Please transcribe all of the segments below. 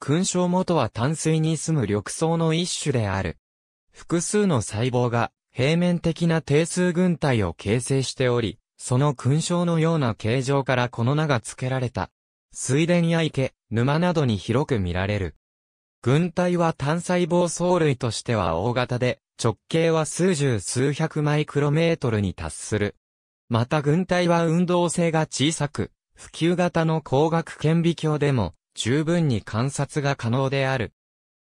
勲章元は淡水に住む緑藻の一種である。複数の細胞が平面的な定数群体を形成しており、その勲章のような形状からこの名が付けられた。水田や池、沼などに広く見られる。群体は単細胞藻類としては大型で、直径は数十数百マイクロメートルに達する。また群体は運動性が小さく、普及型の光学顕微鏡でも十分に観察が可能である。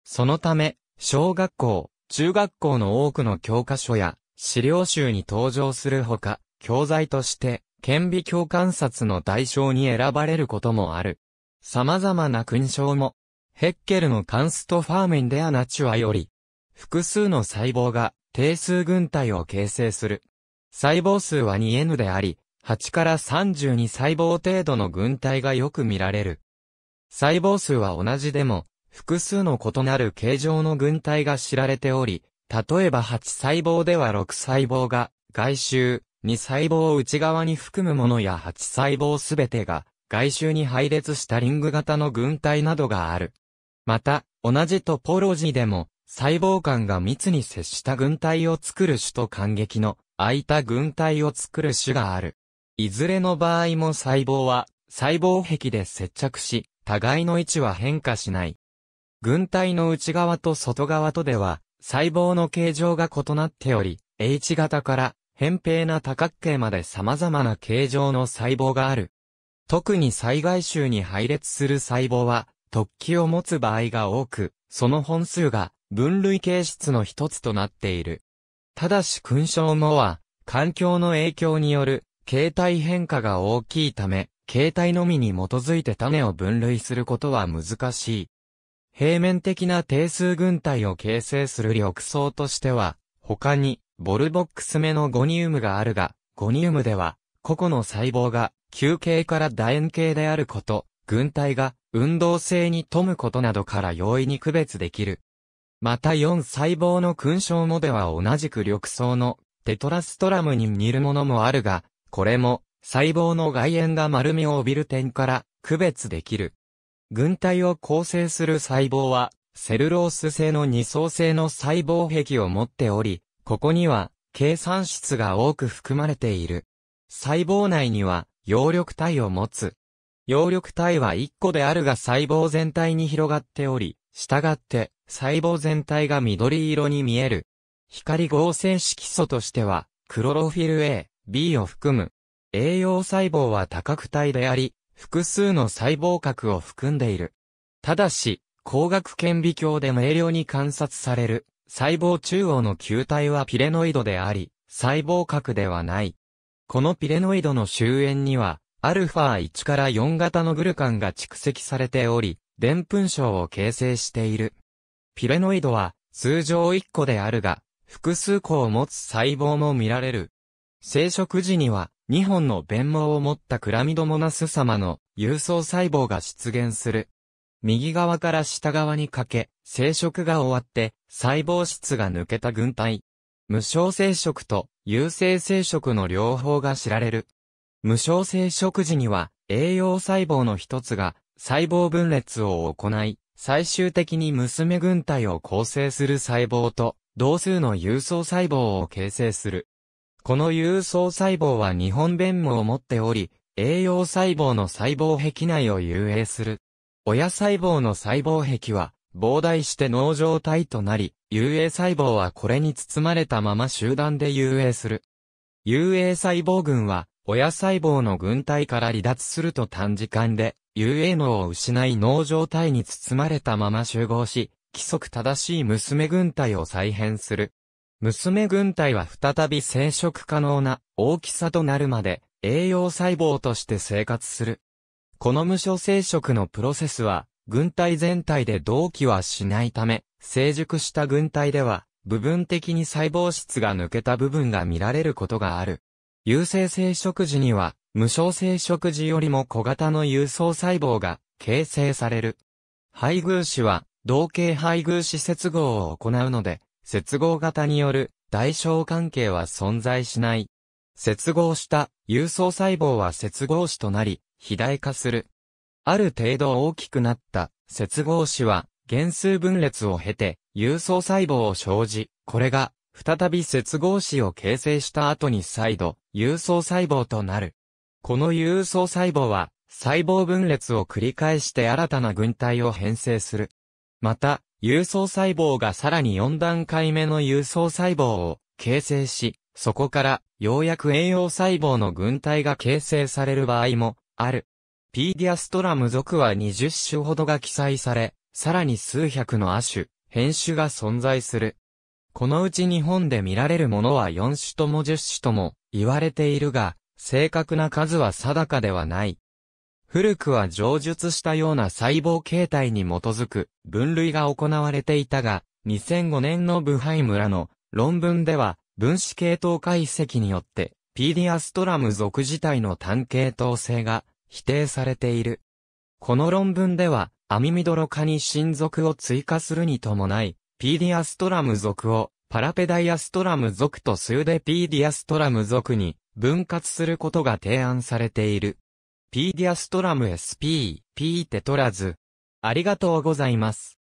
そのため、小学校、中学校の多くの教科書や資料集に登場するほか、教材として、顕微鏡観察の対象に選ばれることもある。様々な勲章も、ヘッケルのカンストファーメンデアナチュアより、複数の細胞が定数群体を形成する。細胞数は 2N であり、8から32細胞程度の群体がよく見られる。細胞数は同じでも、複数の異なる形状の群体が知られており、例えば8細胞では6細胞が外周、2細胞を内側に含むものや8細胞すべてが外周に配列したリング型の群体などがある。また、同じトポロジーでも、細胞間が密に接した群体を作る種と間隙の空いた群体を作る種がある。いずれの場合も細胞は細胞壁で接着し、互いの位置は変化しない。軍隊の内側と外側とでは、細胞の形状が異なっており、H 型から扁平な多角形まで様々な形状の細胞がある。特に災害臭に配列する細胞は、突起を持つ場合が多く、その本数が分類形質の一つとなっている。ただし勲章もは、環境の影響による形態変化が大きいため、形態のみに基づいて種を分類することは難しい。平面的な定数群体を形成する緑層としては、他に、ボルボックス目のゴニウムがあるが、ゴニウムでは、個々の細胞が、球形から楕円形であること、群体が、運動性に富むことなどから容易に区別できる。また4細胞の勲章もでは同じく緑層のテトラストラムに似るものもあるが、これも細胞の外縁が丸みを帯びる点から区別できる。群体を構成する細胞は、セルロース製の二層性の細胞壁を持っており、ここには、計算質が多く含まれている。細胞内には、葉緑体を持つ。葉緑体は1個であるが細胞全体に広がっており、従って、細胞全体が緑色に見える。光合成色素としては、クロロフィル A、B を含む栄養細胞は多角体であり、複数の細胞核を含んでいる。ただし、光学顕微鏡で明瞭に観察される、細胞中央の球体はピレノイドであり、細胞核ではない。このピレノイドの周辺には、アルファ1から4型のグルカンが蓄積されており、でんぷん症を形成している。ピレノイドは、通常1個であるが、複数個を持つ細胞も見られる。生殖時には、2本の弁毛を持ったクラミドモナス様の有層細胞が出現する。右側から下側にかけ、生殖が終わって、細胞質が抜けた軍隊。無償生殖と有性生殖の両方が知られる。無償生殖時には、栄養細胞の一つが、細胞分裂を行い、最終的に娘軍隊を構成する細胞と、同数の有層細胞を形成する。この有層細胞は日本弁もを持っており、栄養細胞の細胞壁内を遊泳する。親細胞の細胞壁は、膨大して脳状態となり、遊泳細胞はこれに包まれたまま集団で遊泳する。遊泳細胞群は、親細胞の群体から離脱すると短時間で、遊泳脳を失い脳状態に包まれたまま集合し、規則正しい娘軍隊を再編する。娘軍隊は再び生殖可能な大きさとなるまで栄養細胞として生活する。この無所生殖のプロセスは、軍隊全体で同期はしないため、成熟した軍隊では、部分的に細胞質が抜けた部分が見られることがある。有性生殖時には、無償生殖時よりも小型の有層細胞が形成される。配偶子は、同型配偶子接合を行うので、接合型による代償関係は存在しない。接合した有層細胞は接合子となり、肥大化する。ある程度大きくなった接合子は原数分裂を経て有層細胞を生じ、これが再び接合子を形成した後に再度有層細胞となる。この有層細胞は細胞分裂を繰り返して新たな群体を編成する。また、有層細胞がさらに4段階目の有層細胞を形成し、そこからようやく栄養細胞の群体が形成される場合もある。ピーディアストラム属は20種ほどが記載され、さらに数百の亜種、変種が存在する。このうち日本で見られるものは4種とも10種とも言われているが、正確な数は定かではない。古くは上述したような細胞形態に基づく分類が行われていたが、2005年のブハイ村の論文では分子系統解析によって、ピーディアストラム属自体の単系統性が否定されている。この論文では、アミミドロ科に親族を追加するに伴い、ピーディアストラム属をパラペダイアストラム属とスーデピーディアストラム属に分割することが提案されている。ピーディアストラム SP、P テトラズ。ありがとうございます。